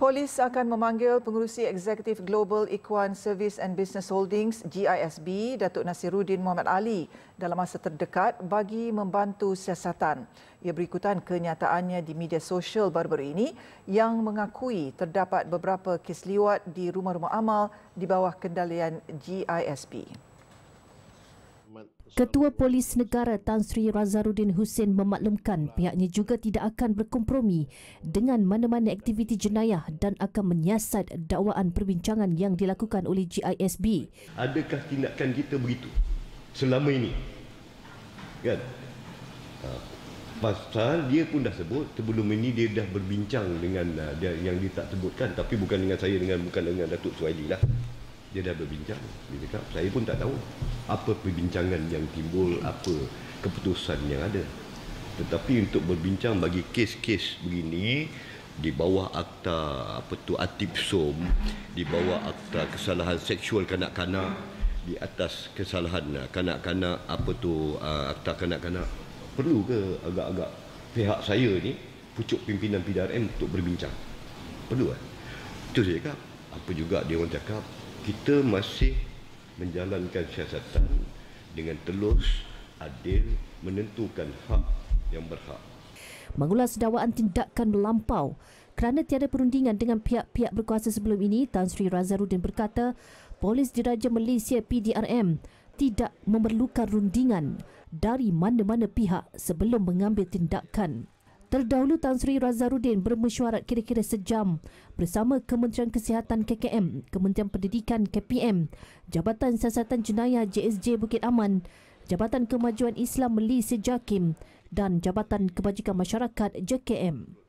Polis akan memanggil pengurusi eksekutif Global Equan Service and Business Holdings GISB Datuk Nasiruddin Muhammad Ali dalam masa terdekat bagi membantu siasatan. Ia berikutan kenyataannya di media sosial baru-baru ini yang mengakui terdapat beberapa kes liwat di rumah-rumah amal di bawah kendalian GISB. Ketua Polis Negara Tan Sri Razarudin Hussein memaklumkan pihaknya juga tidak akan berkompromi dengan mana-mana aktiviti jenayah dan akan menyiasat dakwaan perbincangan yang dilakukan oleh GISB. Adakah tindakan kita begitu selama ini? Kan? Ha. Pasal dia pun dah sebut sebelum ini dia dah berbincang dengan ah, yang dia tak sebutkan tapi bukan dengan saya dengan bukan dengan Datuk Suhaili lah dia dah berbincang dia cakap saya pun tak tahu apa perbincangan yang timbul apa keputusan yang ada tetapi untuk berbincang bagi kes-kes begini di bawah akta apa tu atip som di bawah akta kesalahan seksual kanak-kanak di atas kesalahan ah, kanak-kanak apa tu ah, akta kanak-kanak perlu ke agak-agak pihak saya ni pucuk pimpinan PDRM untuk berbincang perlu kan itu saya cakap apa juga dia orang cakap kita masih menjalankan siasatan dengan telus, adil, menentukan hak yang berhak. Mengulas dakwaan tindakan melampau kerana tiada perundingan dengan pihak-pihak berkuasa sebelum ini, Tan Sri Razarudin berkata, Polis Diraja Malaysia PDRM tidak memerlukan rundingan dari mana-mana pihak sebelum mengambil tindakan. Terdahulu Tan Sri Razarudin bermesyuarat kira-kira sejam bersama Kementerian Kesihatan KKM, Kementerian Pendidikan KPM, Jabatan Siasatan Jenayah JSJ Bukit Aman, Jabatan Kemajuan Islam Malaysia JAKIM dan Jabatan Kebajikan Masyarakat JKM.